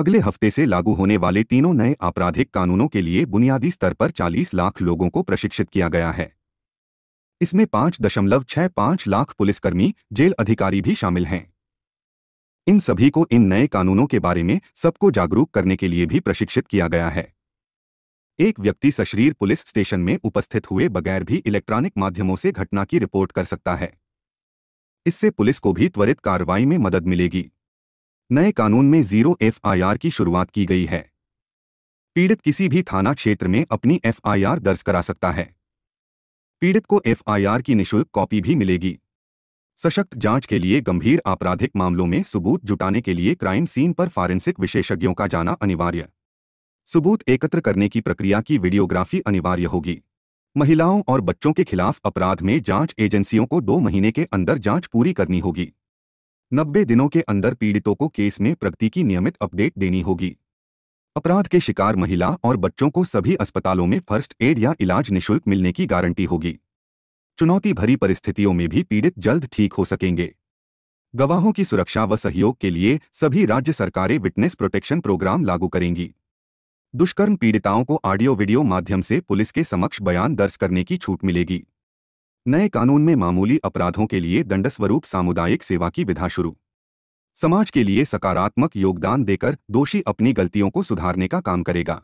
अगले हफ्ते से लागू होने वाले तीनों नए आपराधिक कानूनों के लिए बुनियादी स्तर पर 40 लाख लोगों को प्रशिक्षित किया गया है इसमें पांच दशमलव छह पांच लाख पुलिसकर्मी जेल अधिकारी भी शामिल हैं इन सभी को इन नए कानूनों के बारे में सबको जागरूक करने के लिए भी प्रशिक्षित किया गया है एक व्यक्ति सशरीर पुलिस स्टेशन में उपस्थित हुए बगैर भी इलेक्ट्रॉनिक माध्यमों से घटना की रिपोर्ट कर सकता है इससे पुलिस को भी त्वरित कार्रवाई में मदद मिलेगी नए कानून में जीरो एफआईआर की शुरुआत की गई है पीड़ित किसी भी थाना क्षेत्र में अपनी एफआईआर दर्ज करा सकता है पीड़ित को एफआईआर की निशुल्क कॉपी भी मिलेगी सशक्त जांच के लिए गंभीर आपराधिक मामलों में सबूत जुटाने के लिए क्राइम सीन पर फॉरेंसिक विशेषज्ञों का जाना अनिवार्य सबूत एकत्र करने की प्रक्रिया की वीडियोग्राफी अनिवार्य होगी महिलाओं और बच्चों के खिलाफ अपराध में जांच एजेंसियों को दो महीने के अंदर जांच पूरी करनी होगी 90 दिनों के अंदर पीड़ितों को केस में प्रगति की नियमित अपडेट देनी होगी अपराध के शिकार महिला और बच्चों को सभी अस्पतालों में फर्स्ट एड या इलाज निशुल्क मिलने की गारंटी होगी चुनौती भरी परिस्थितियों में भी पीड़ित जल्द ठीक हो सकेंगे गवाहों की सुरक्षा व सहयोग के लिए सभी राज्य सरकारें विटनेस प्रोटेक्शन प्रोग्राम लागू करेंगी दुष्कर्म पीड़िताओं को ऑडियो वीडियो माध्यम से पुलिस के समक्ष बयान दर्ज करने की छूट मिलेगी नए कानून में मामूली अपराधों के लिए दंड स्वरूप सामुदायिक सेवा की विधा शुरू समाज के लिए सकारात्मक योगदान देकर दोषी अपनी गलतियों को सुधारने का काम करेगा